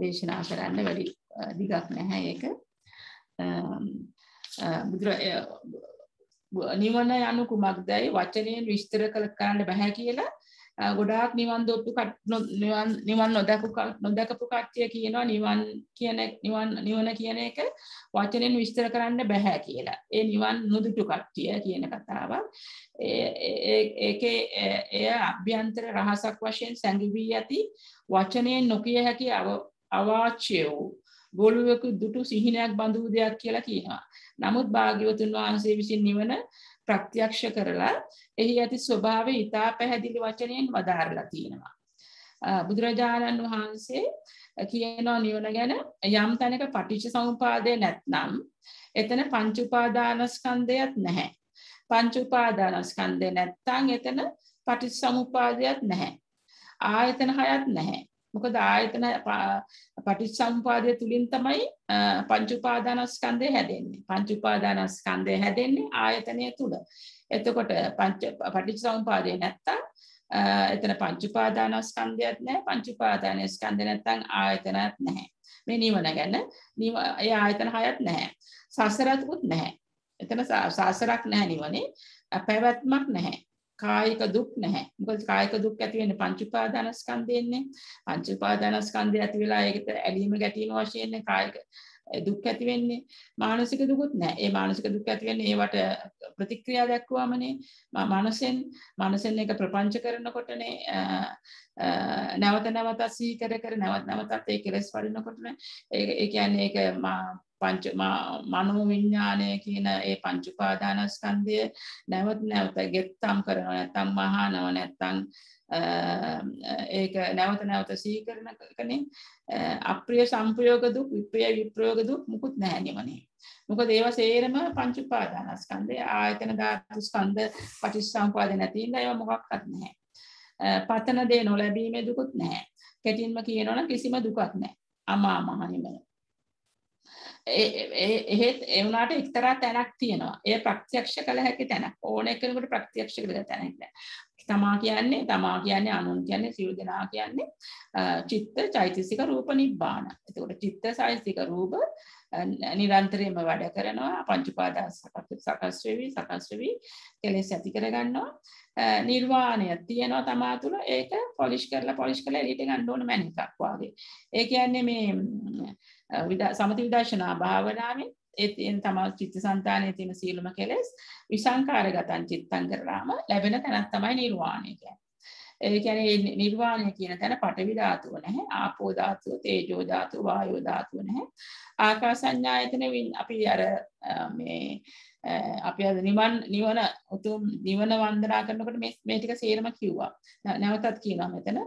දේශනා කරන්න වැඩි දිගක් නැහැ ඒක නිවන යනු කුමක්දයි වචනයෙන් විස්තර කළ කරන්න බෑ කියලා ගොඩාක් නිවන් දොට්ටු නිවන් නොදැකු නොදැකපු කට්ටිය කියනවා නිවන් කියන නිවන් නිවන කියන එක වචනෙන් විස්තර කරන්න බැහැ කියලා. ඒ නිවන් නොදුටු කට්ටිය කියන කතාවක්. ඒකේ එය අභ්‍යන්තර රහසක් වශයෙන් සැඟවි ඇති වචනයෙන් නොකිය හැකි අවාච්‍ය වූ ගොළුවෙකු දුටු සිහිනයක් බඳු දෙයක් කියලා කියනවා. නමුත් භාග්‍යවතුන් වහන්සේ විසින් නිවන ප්‍රත්‍යක්ෂ කරලා එහි ඇති ස්වභාවය ඉතා පැහැදිලි වචනයෙන් වදාරලා තියෙනවා. බුදුරජාණන් වහන්සේ කියනවා නිවන ගැන යම් තැනක පටිච්ච සමුපාදය නැත්නම් එතන පංච උපාදානස්කන්ධයක් නැහැ. පංච උපාදානස්කන්ධය නැත්නම් එතන පටිච්ච සමුපාදයක් නැහැ. ආයතන හයත් නැහැ. මොකද ආයතන පටිච්චසමුපාදය තුලින් තමයි පංච උපාදානස්කන්ධය හැදෙන්නේ. පංච උපාදානස්කන්ධය හැදෙන්නේ ආයතනය තුල. එතකොට පංච පටිච්චසමුපාදය නැත්තම් එතන පංච උපාදානස්කන්ධයක් නැහැ. පංච උපාදානස්කන්ධය නැත්තම් ආයතනයක් නැහැ. මේ නිවන ගැන නිව ඒ ආයතන හයත් නැහැ. සසරත් උත් නැහැ. එතන සසරක් නැහැ නිවනේ. පැවැත්මක් නැහැ. කායික දුක් නැහැ. මොකද කායික දුක් ඇති වෙන්නේ පංච උපාදානස්කන්ධයෙන්නේ. පංච උපාදානස්කන්ධය ඇති වෙලා ඒකට ඇලීම ගැටීම වශයෙන් කායික දුක් ඇති වෙන්නේ. මානසික දුකුත් නැහැ. ඒ මානසික දුක් ඇති වෙන්නේ ඒවට ප්‍රතික්‍රියා දක්වාමනේ. මනසෙන් මනසෙන් එක ප්‍රපංච කරනකොටනේ නැවත නැවතත් සීකර කර නැවත නැවතත් ඒ කෙලස් වඩනකොටනේ. ඒ කියන්නේ ඒක පංච මනෝ විඤ්ඥානය කියන ඒ පංචුපාදානස්කන්දය නැවත් නැවත ගෙත්තම් කරනවා නැත්තම් මහානව නැත්තං ඒක නැවත නැවත සීකරන කනේ අප්‍රිය සම්ප්‍රයෝග දුක් විප්‍රිය විප්‍රයෝග දුක් මුකුත් නැහැනිමනේ මොකද ඒවා සේරම පංච උපාදානස්කන්ධය ආයතන ධාතු ස්කන්ධ පටිච්චසමුපාද නැති ඉඳ ඒවා මොකක්වත් නැහැ පතන දේ නොලැබීමේ දුකුත් නැහැ කැටින්ම කියනවනම් කිසිම දුකක් නැහැ අමා මහ නිමය එහෙත් එවුනාට එක්තරා තැනක් තියෙනවා. එය ප්‍රත්‍යක්ෂ කළ හැකි තැනක්. ඕන එකකට ප්‍රත්‍යක්ෂ කළ තැනක් නෑ. තමා කියන්නේ තමා කියන්නේ අනුන් කියන්නේ සියලු දෙනා කියන්නේ චිත්ත චෛතසික රූප නිබ්බාන. එතකොට චිත්ත චෛතසික රූප නිරන්තරයෙන්ම වැඩ කරනවා පංච උපාදාන සකස් වෙවි සකස් වෙවි කෙලෙස් ඇති කරගන්නවා. නිර්වාණය තියෙනවා තමා තුළ ඒක පොලිෂ් කරලා පොලිෂ් කරලා එළියට ගන්න ඕන මැන එකක් වාගේ. ඒ කියන්නේ මේ සමති විදර්ශනා භාවනාවෙන් එතින් තමා චිත්ත සන්තානය තින සියලුම කෙලෙස් විසංකාරගතන් චිත්තන් කරලාම ලැබෙන තැනත් තමයි නිර්වාණය කියන්නේ. ඒ කියන්නේ නිර්වාණය කියන තැන පඨවි ධාතුව නැහැ. ආපෝ ධාතුව, තේජෝ ධාතුව, වායෝ ධාතුව නැහැ. ආකාසඤ්ඤායතන අපි අර මේ අපි අද නිවන් නිවන උතුම් නිවන වන්දනා කරනකොට මේ මේ ටික සේරම කිව්වා. නැවතත් කියනවා මෙතන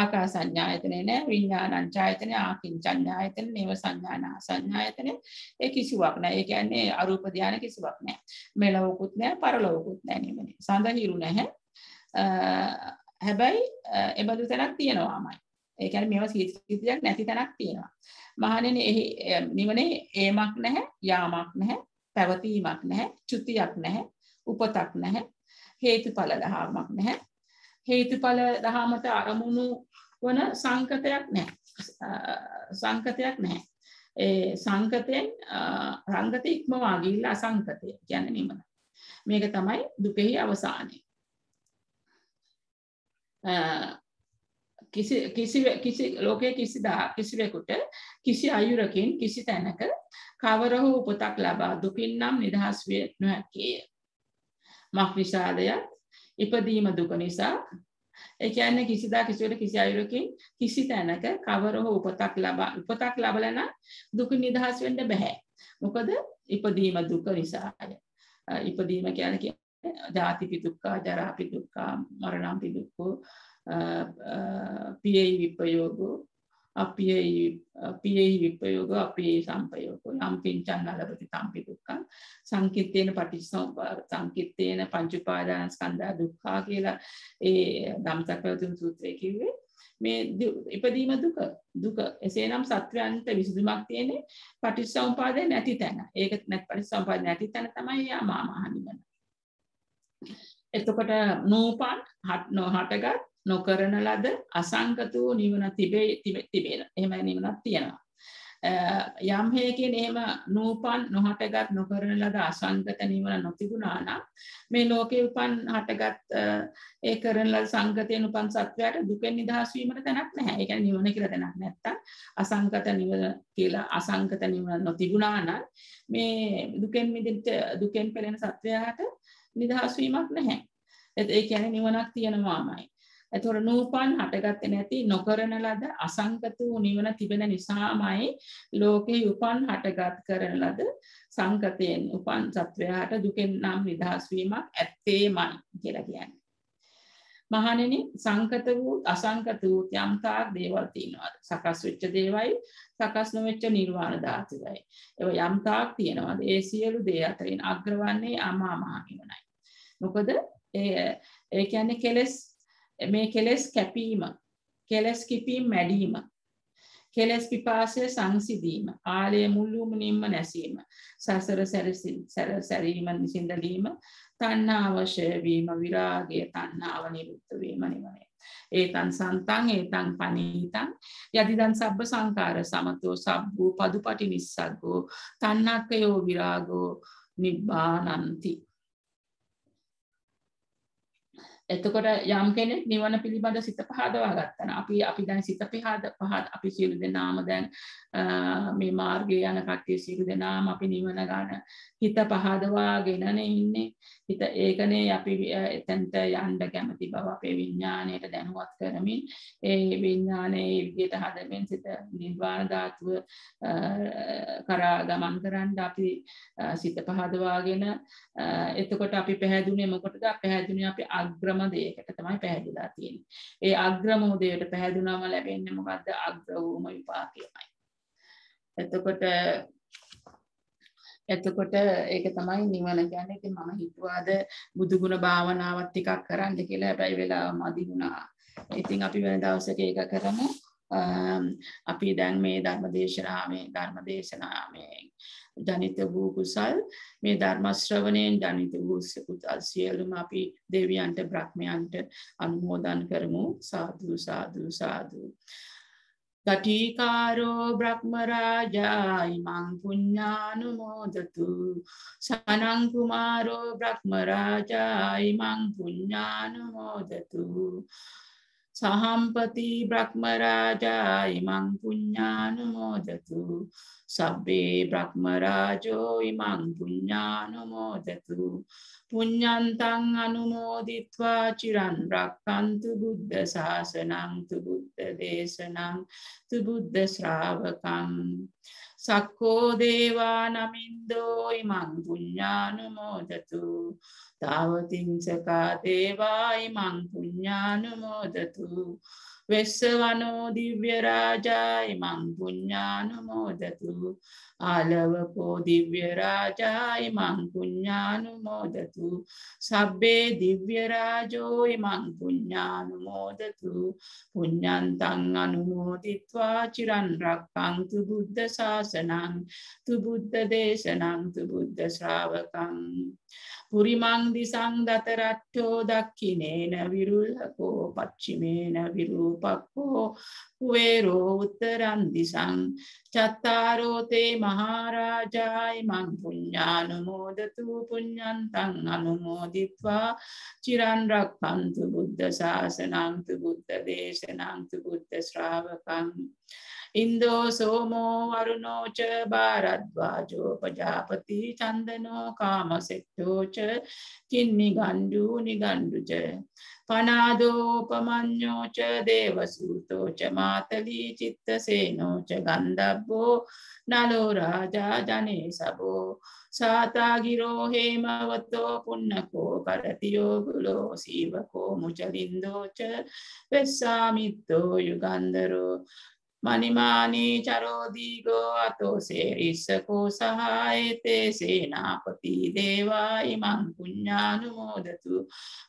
ආකාසඤ්ඤායතනේ නෑ විඥානංචායතනේ ආකින්චඤ්ඤායතනේ නේව සංඥානා සංඥායතනේ ඒ කිසිවක් නෑ. ඒ කියන්නේ අරූප ධානය කිසිවක් නෑ. මෙලවකුත් නෑ, පරලොවකුත් නෑ නෙමෙයි. සඳහිරු නැහැ. හැබැයි එබඳු තැනක් තියෙනවාමයි ඒකැන මෙම සීසිතයක් නැති තැනක් තියෙනවා මහනෙන එහි නිවනේ ඒමක් නැහැ යාමක් නැහැ පැවතීමක් නැහැ චුතියක් නැහැ උපතක් නැහැ හේතු පල දහාමක් නැහැ හේතුඵල දහමට අරමුණු වන සංකතයක් නැහැ සංකතයක් නැහැ ඒ සංකතයෙන් රංගත ඉක්මවා ගිහිල්ලා අසංකතය කියන්නේ නිවන මේක තමයි දුකෙහි අවසානය කිසි කිසි කිසි ලෝකයේ කිසි දා කිසිවෙකුට කිසි අයුරකින් කිසි තැනක කවර හෝ උපතක් ලබා දුකින් නම් නිදහස් විය නොහැකිය. මක් නිසාදයත් ඉපදීම දුක නිසා ඒ කියන්නේ කිසිදා කිසිවට කිසි අයුරකින් කිසි තැනක කවර හෝ උපතක් ලබා උපතක් ලබලා නම් දුක නිදහස් වෙන්න බෑ. මොකද ඉපදීම දුක නිසාය. ඉපදීම කියන්නේ ජාතිපි දුක්ඛා ජරාපි දුක්ඛා මරණම්පි දුක්ඛෝ පියයි විපයෝගෝ අපියයි අපියයි විපයෝග අපේ සම්පයෝගෝ යම් කිංචන් අලබති තම්පි දුක්ඛං සංකිට්ඨේන පටිච්චසමුප්පාද සංකිට්ඨේන පංච උපාදාන ස්කන්ධා දුක්ඛා කියලා ඒ ධම්සකවතුන් සූත්‍රයේ කිව්වේ මේ ඉපදීම දුක දුක එසේනම් සත්‍යයන්ට විසඳුමක් තියෙන්නේ පටිච්චසමුපාදේ නැති තැන. ඒක නැත් පටිච්චසමුපාදේ නැති තැන තමයි යාමා මහනිවන. එතකොට නූපන් හට නොහටගත් නොකරන ලද අසංගත වූ නිවන තිබේ තිබෙන. එහෙමයි නිවනක් තියෙනවා. යම් හේකින් එහෙම නූපන් නොහටගත් නොකරන ලද අසංගත නිවන නොතිබුණා නම් මේ ලෝකේ උපන් හටගත් ඒ කරන ලද සංගතයෙන් උපන් සත්වයාට දුකෙන් නිදහස් වීමට තැනක් නැහැ. ඒ කියන්නේ නිවන කියලා තැනක් නැත්තම් අසංගත නිවන කියලා අසංගත නිවන නොතිබුණා නම් මේ දුකෙන් මිදෙන්න දුකෙන් පෙළෙන සත්වයාට නිදහස් වීමක් නැහැ. ඒ කියන්නේ නිවනක් තියෙනවාමයි. එතකොට නූපන් හටගත්තේ නැති නොකරන ලද අසංගත වූ නිවන තිබෙන නිසාමයි ලෝකේ උපන් හටගත් කරන ලද සංකතයෙන් උපන් සත්වයාට දුකෙන් නම් නිදහස් වීමක් ඇත්තේමයි කියලා කියන්නේ. මහණෙනි සංකත වූ අසංකත වූ යම්තාක් දේවල් තියෙනවාද? සකස් වෙච්ච දේවල් සකස් නොවෙච්ච නිර්වාණ ධාතුවයි. ඒව යම් තාක් තියෙනවාද ඒ සියලු දේ අතරින් අග්‍රවන්නේ අමා මහ නිවනයි. මොකද ඒ ඒ කියන්නේ කෙලස් මේ කෙලස් කැපීම, කෙලස් කිපීම මැඩීම, කෙලස් පිපාසය සංසිඳීම, ආලය මුළුමනින්ම නැසීම, සසර සැරීම නිසිඳලීම, තණ්හාවශය වීම, විරාගය, තණ්හාව නිරුද්ධ වීම නිවනයි. ඒතන් සන්තන් ඒතන් පනීතන් යතිදන් සබ්බ සංකාර සමතෝ සබ්බූ පදුපටි නිස්සක්ගෝ තන්නක්ක යෝ විරාගෝ නිබ්බානන්ති. එතකොට යම් කෙනෙක් නිවන පිළිබඳ සිත පහදවා ගත්තන අපි අපි දැන් සිත පහද පහත් අපි සියලු දෙනාම දැන් මේ මාර්ගය යන කට්ටිය සියලු දෙනාම අපි නිවන ගන්න හිත පහදවාගෙනනේ ඉන්නේ හිත ඒකනේ අපි එතැන්ට යන්ඩ කැමති බව අපේ විඤ්ඥානයට දැනුවත් කරමින් ඒ විඤ්ඥානයේ විදියට හදමෙන් සිත නිර්වාණධාතුව කරා ගමන් කරන්න අපි සිත පහදවාගෙන එතකොට අපි පැහැදුනේ මොකටද පැහැදුන අපි අග්‍රම දේකට තමයි පැහැදිලා තියෙන ඒ අග්‍රමෝදයට පැහැදුනම ලැබෙන්න්න මොකක්ද අග්‍ර වූම විපාකයමයි එතකොට එතකොට ඒක තමයි නිවන කියන්නේ. ඉතින් මම හිතුවාද බුදුගුණ භාවනාවත් ටිකක් කරන්න කියලා. හැබැයි වෙලා මදි වුණා. ඉතින් අපි වෙන දවසක ඒක කරමු. අපි දැන් මේ ධර්මදේශනාවේ ධර්මදේශනාවේ ජනිත වූ කුසල් මේ ධර්ම ශ්‍රවණයෙන් ජනිත වූ කුසල් සියලුම අපි දෙවියන්ට බ්‍රහ්මයන්ට අනුමෝදන් කරමු. සාදු සාදු සාදු. Tadi karo brahmaraja imang punya numodatu. Sanang kumaro brahmaraja imang punya numodatu. Sahampati බ්‍රහ්මරාජා ඉමං පුඤ්ඥානුමෝදතු සබ්බේ බ්‍රහ්මරාජෝ ඉමං පුඤ්ඥානුමෝදතු පුඤ්ඥන්තං අනුමෝදිත්වා චිරන් රක්කන්තු බුද්ධ ශාසනං තු බුද්ධ දේශනං තු බුද්ධ ශ්‍රාවකං සක්කෝ දේවා නමින්දෝයි මං පුඤ්ඥානුමෝදතු තාවතිංසකා දේවායි මං පුඤ්ඥානුමෝදතු වෙස්ස වනෝ දිව්‍ය රාජායි මං පුඤ්ඤානුමෝදතු ආලවකෝ දිව්‍ය රාජායි මං පුඤ්ඤානුමෝදතු සබ්බේ දිව්‍ය රාජෝයි මං පුඤ්ඤානුමෝදතු පුඤ්ඤන්තං අනුමෝදිත්වා චිරන් රක්ඛන්තු බුද්ධ ශාසනං තු බුද්ධ දේශනං තු බුද්ධ ශ්‍රාවකං පුරිමං දිසං දතරට්ඨෝ දක්ඛිනේන විරුල්ලකෝ පච්චිමේන විරූපක්කෝ කුවේරෝ උත්තරං දිසං චත්තාරෝ තේ මහරජායි මං පුඤ්ඤානුමෝදතු පුඤ්ඤන්තං අනුමෝදිත්වා චිරන් රක්ඛන්තු බුද්ධ ශාසනං තු බුද්ධ දේශනං තු බුද්ධ ශ්‍රාවකං ඉන්දෝ සෝමෝ අරුණෝච භාරද්වාජෝ පජාපති චන්දනෝ කාමසෙක්තෝච කින්මි ගණ්ඩු නිගණ්ඩුජ පනාදෝපමං්ඥෝච දේවසූතෝච මාතලී චිත්ත සේනෝච ගන්දබ්බෝ නලෝරාජා ජනේ සබෝ සාතාගිරෝ හේමවත්තෝ පුන්නකෝ කරතියෝගුලෝ සීවකෝ මුචලින්දෝච වෙස්සාමිත්තෝ යුගන්දරෝ මනිමානී චරෝදීගෝ අතෝසේ රිස්සකෝ සහායතේ සේනාපති දේවා ඉමං පුඤ්ඥානුමෝදතු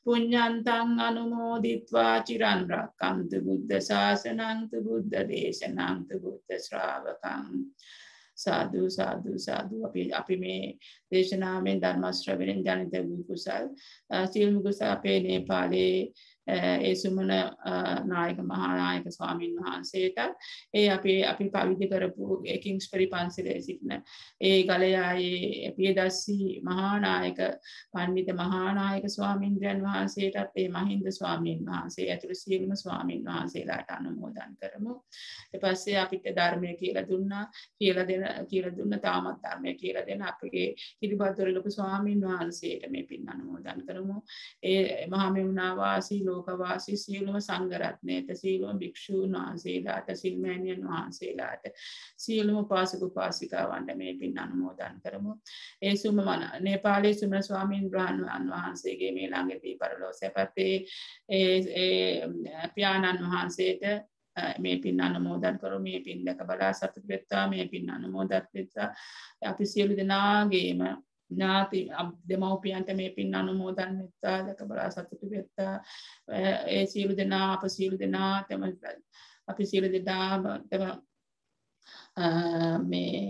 පුඤ්ඥන්තන් අනුමෝදිත්වා චිරන්රක්කන්ත බුද්ධ ශාසනන්ත බුද්ධ දේශනන්ත බුද්ධ ශ්‍රාවකන්. සාධූ සාධූ සාධූ අපි අපි මේ දේශනාමෙන් ධර්මශ්‍රවරෙන් ජනිත වූ කුසල් සිල්මුකුස අපේ නේපාලයේ ඒ සුමන නායක මහානායක ස්වාමීන් වහන්සේට ඒ අපි අපි පවිදි කරපු එකින්ස් පරි පන්සිලේ සිටින ඒ ගලයායේ පියදස්සී මහානායක පණ්ඩිත මහානායක ස්වාමීන්ද්‍රයන් වහන්සේටත් ඒ මහින්ද ස්වාමීන් වහන්සේ ඇතුළු සියලුම ස්වාමීන් වහන්සේලාට අනුමෝදන් කරමු ඊට පස්සේ අපිට ධර්මය කියලා දුන්නා කියලා දෙන කියලා දුන්න තාමත් ධර්මය කියලා දෙන අපගේ කිරිබද්දොර ලොකු ස්වාමීන් වහන්සේට මේ පින් අනුමෝදන් කරමු ඒ මහා මෙවුනා වාසී ලෝකවාසි සියලුම සංගරත්නයට සීලුවම භික්‍ෂූන් වහන්සේලාට සිල්මෑණියන් වහන්සේලාට සියලුම පාසකු පාසිකාවන්ට මේ පින් අනුමෝදන් කරමු ඒ සුම මන නේපාලේ සුමන ස්වාමීන් බ්‍රහ්ණන් වහන්සේගේ මේ ළඟදී පරලෝ සැපතේ පියාණන් වහන්සේට මේ පින් අනුමෝදන් කරු මේ පින් දැක බලා සතුට වෙත්තා මේ පින් අනුමෝදත් වෙත්තා අපි සියලු දෙනාගේම ඥාති දෙමවපියන්ට මේ පින් අනුමෝදන් වෙත්තා දැක බලා සතුටු වෙත්තා ඒ සියලු දෙනා අප සියලු දෙනා තම අපි සියලු දෙනා තම මේ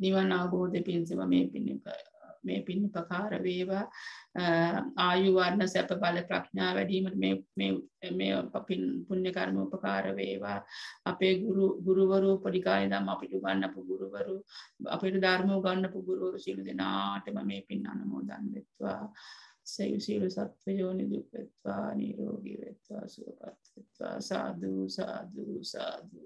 නිවන් අවබෝධය පිණිසම මේ පින් කරා මේ පින් උපකාර වේවා ආයු වර්ණ සැප බල ප්‍රඥා වැඩිවීමට මේ මේ මේ පින් පුණ්‍ය කර්ම උපකාර වේවා අපේ ගුරු ගුරුවරු පොඩි කාලේ ඉඳන් අපිට උගන්වපු ගුරුවරු අපිට ධර්ම උගන්වපු ගුරුවරු සියලු දෙනාටම මේ පින් අනුමෝදන් වෙත්වා සයු සියලු සත්වයෝ නිදුක් වෙත්වා නිරෝගී වෙත්වා සුවපත් වෙත්වා සාදු සාදු සාදු